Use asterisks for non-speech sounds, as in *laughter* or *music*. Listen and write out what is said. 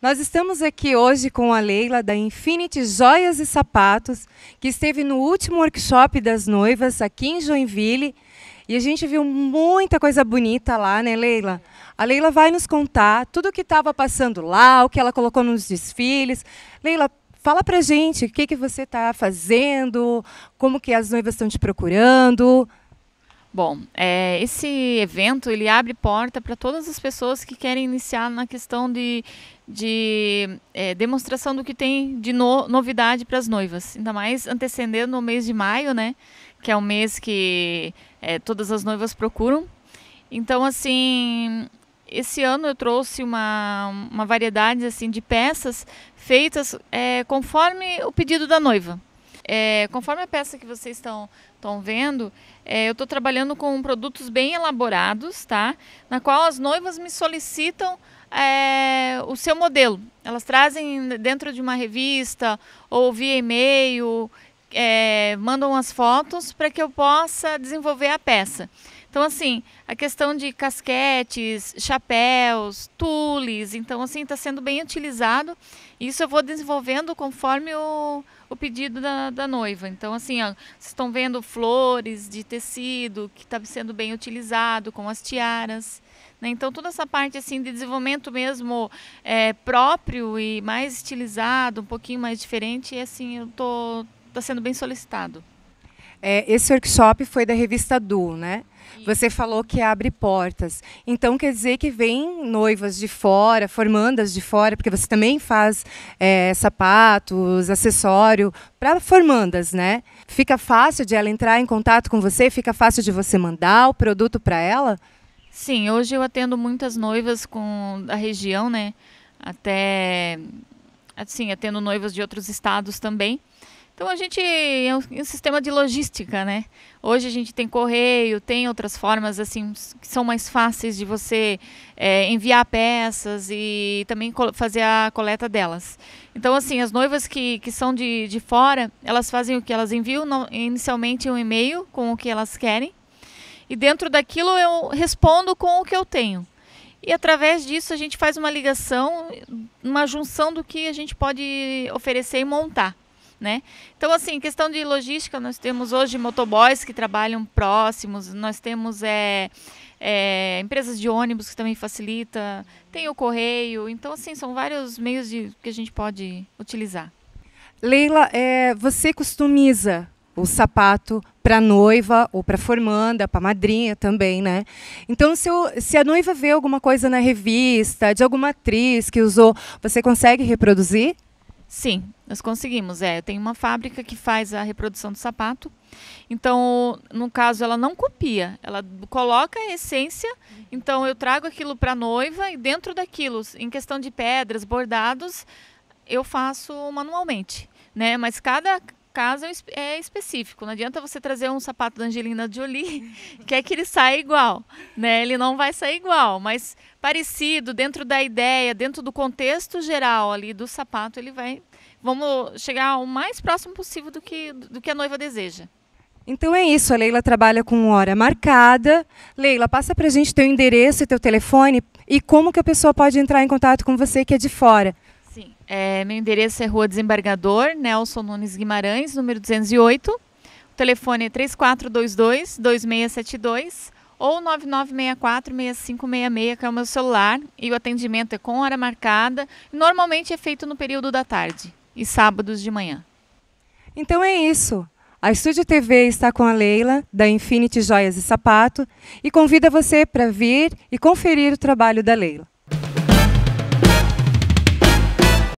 Nós estamos aqui hoje com a Leila da Infinity Joias e Sapatos, que esteve no último workshop das noivas aqui em Joinville. E a gente viu muita coisa bonita lá, né, Leila? A Leila vai nos contar tudo o que estava passando lá, o que ela colocou nos desfiles. Leila, fala pra gente o que, que você está fazendo, como que as noivas estão te procurando. Bom, é, esse evento ele abre porta para todas as pessoas que querem iniciar na questão de, de é, demonstração do que tem de no, novidade para as noivas, ainda mais antecedendo o mês de maio, né? Que é o mês que é, todas as noivas procuram. Então, assim, esse ano eu trouxe uma, uma variedade assim de peças feitas é, conforme o pedido da noiva. É, conforme a peça que vocês estão estão vendo, é, eu estou trabalhando com produtos bem elaborados, tá? Na qual as noivas me solicitam é, o seu modelo. Elas trazem dentro de uma revista ou via e-mail, é, mandam as fotos para que eu possa desenvolver a peça. Então, assim, a questão de casquetes, chapéus, tules, então, assim, está sendo bem utilizado. Isso eu vou desenvolvendo conforme o, o pedido da, da noiva. Então, assim, ó, vocês estão vendo flores de tecido que está sendo bem utilizado com as tiaras. Né? Então, toda essa parte assim de desenvolvimento mesmo é, próprio e mais estilizado, um pouquinho mais diferente, é, assim, eu tô, tá sendo bem solicitado. É, esse workshop foi da revista Du, né? Você falou que abre portas. Então quer dizer que vem noivas de fora, formandas de fora, porque você também faz é, sapatos, acessório para formandas, né? Fica fácil de ela entrar em contato com você? Fica fácil de você mandar o produto para ela? Sim, hoje eu atendo muitas noivas com da região, né? Até assim, atendo noivas de outros estados também. Então a gente é um, é um, sistema de logística, né? Hoje a gente tem correio, tem outras formas assim que são mais fáceis de você é, enviar peças e também fazer a coleta delas. Então assim, as noivas que, que são de, de fora, elas fazem o que elas enviam no, inicialmente um e-mail com o que elas querem e dentro daquilo eu respondo com o que eu tenho. E através disso a gente faz uma ligação, uma junção do que a gente pode oferecer e montar. Né? Então, assim, questão de logística, nós temos hoje motoboys que trabalham próximos, nós temos é, é, empresas de ônibus que também facilita, tem o correio, então, assim, são vários meios de, que a gente pode utilizar. Leila, é, você customiza o sapato para noiva ou para formanda, para madrinha também, né? Então, se, eu, se, a noiva vê alguma coisa na revista, de alguma atriz que usou, você consegue reproduzir? Sim, nós conseguimos. É, tem uma fábrica que faz a reprodução do sapato. Então, no caso, ela não copia, ela coloca a essência. Então, eu trago aquilo para a noiva e dentro daquilo, em questão de pedras, bordados, eu faço manualmente. Né? Mas cada caso é, é específico. Não adianta você trazer um sapato da Angelina Jolie, *laughs* que é que ele sai igual, né? Ele não vai sair igual, mas parecido dentro da ideia, dentro do contexto geral ali do sapato, ele vai vamos chegar o mais próximo possível do que do que a noiva deseja. Então é isso, a Leila trabalha com hora marcada. Leila, passa para a gente teu endereço e teu telefone e como que a pessoa pode entrar em contato com você que é de fora. É, meu endereço é Rua Desembargador, Nelson Nunes Guimarães, número 208. O telefone é 3422-2672 ou 9964-6566, que é o meu celular. E o atendimento é com hora marcada. Normalmente é feito no período da tarde e sábados de manhã. Então é isso. A Estúdio TV está com a Leila, da Infinity Joias e Sapato, e convida você para vir e conferir o trabalho da Leila.